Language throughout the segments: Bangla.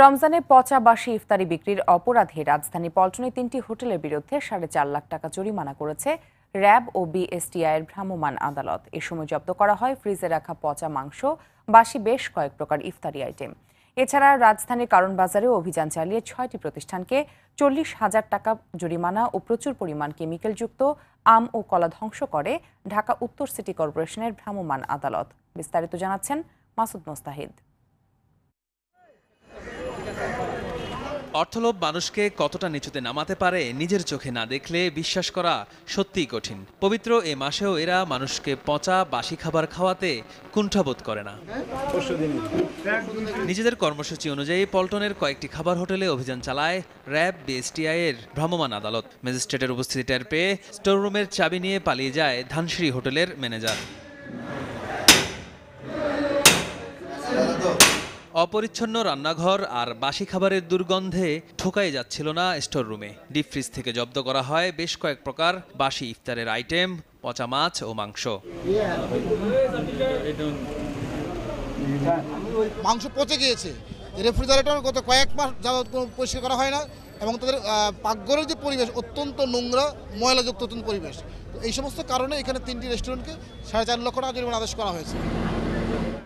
রমজানে পচা বাসি ইফতারি বিক্রির অপরাধে রাজধানী পল্টনে তিনটি হোটেলের বিরুদ্ধে সাড়ে চার লাখ টাকা জরিমানা করেছে র্যাব ও বিএসটিআই এর ভ্রাম্যমাণ আদালত এ সময় জব্দ করা হয় ফ্রিজে রাখা পচা মাংস বাসি বেশ কয়েক প্রকার ইফতারি আইটেম এছাড়া রাজধানীর কারণ বাজারে অভিযান চালিয়ে ছয়টি প্রতিষ্ঠানকে চল্লিশ হাজার টাকা জরিমানা ও প্রচুর পরিমাণ কেমিক্যালযুক্ত আম ও কলা ধ্বংস করে ঢাকা উত্তর সিটি কর্পোরেশনের ভ্রাম্যমাণ আদালত বিস্তারিত জানাচ্ছেন মাসুদ মোস্তাহিদ অর্থলোভ মানুষকে কতটা নিচুতে নামাতে পারে নিজের চোখে না দেখলে বিশ্বাস করা সত্যিই কঠিন পবিত্র এ মাসেও এরা মানুষকে পচা বাসি খাবার খাওয়াতে কুণ্ঠাবোধ করে না নিজেদের কর্মসূচি অনুযায়ী পল্টনের কয়েকটি খাবার হোটেলে অভিযান চালায় র্যাব বিএসটিআই এর ভ্রাম্যমাণ আদালত ম্যাজিস্ট্রেটের উপস্থিতি টের পেয়ে স্টোররুমের চাবি নিয়ে পালিয়ে যায় ধানসিঁড়ি হোটেলের ম্যানেজার অপরিচ্ছন্ন রান্নাঘর আর বাসি খাবারের দুর্গন্ধে ঠোকাই যাচ্ছিল না স্টোর রুমে ডিপ ফ্রিজ থেকে জব্দ করা হয় বেশ কয়েক প্রকার বাসি ইফতারের আইটেম পচা মাছ ও মাংস মাংস পচে গিয়েছে রেফ্রিজারেটর গত কয়েক মাস যাবৎ পরিষ্কার করা হয় না এবং তাদের পাকঘরের যে পরিবেশ অত্যন্ত নোংরা ময়লাযুক্ত নতুন পরিবেশ এই সমস্ত কারণে এখানে তিনটি রেস্টুরেন্টকে সাড়ে চার লক্ষ টাকা জরিমানা আদেশ করা হয়েছে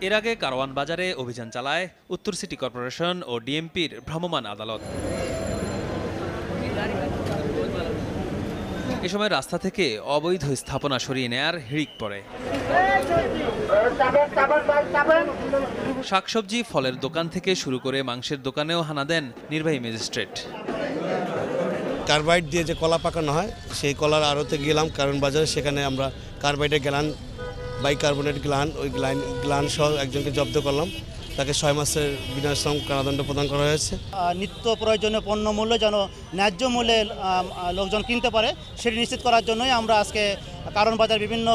এর আগে কারওয়ান বাজারে অভিযান চালায় উত্তর সিটি কর্পোরেশন ও ডিএমপির ভ্রাম্যমান আদালত এ সময় রাস্তা থেকে অবৈধ স্থাপনা সরিয়ে নেয়ার হিড়িক পড়ে শাকসবজি ফলের দোকান থেকে শুরু করে মাংসের দোকানেও হানা দেন নির্বাহী ম্যাজিস্ট্রেট কার্বাইড দিয়ে যে কলা পাকানো হয় সেই কলার আড়তে গেলাম কারণ বাজারে সেখানে আমরা কার্বাইডে গেলাম বাইকার্বনেট গ্লান ওই গ্লান গ্লান সহ একজনকে জব্দ করলাম তাকে ছয় মাসের বিনাশ্রম কারাদণ্ড প্রদান করা হয়েছে নিত্য প্রয়োজনীয় পণ্য মূল্য যেন ন্যায্য মূল্যে লোকজন কিনতে পারে সেটি নিশ্চিত করার জন্যই আমরা আজকে কারণ বাজার বিভিন্ন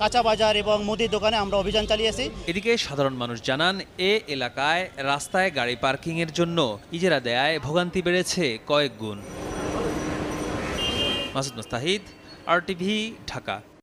কাঁচা বাজার এবং মুদির দোকানে আমরা অভিযান চালিয়েছি এদিকে সাধারণ মানুষ জানান এ এলাকায় রাস্তায় গাড়ি পার্কিংয়ের জন্য ইজেরা দেয়ায় ভোগান্তি বেড়েছে কয়েক গুণ মাসুদ মুস্তাহিদ আর টিভি ঢাকা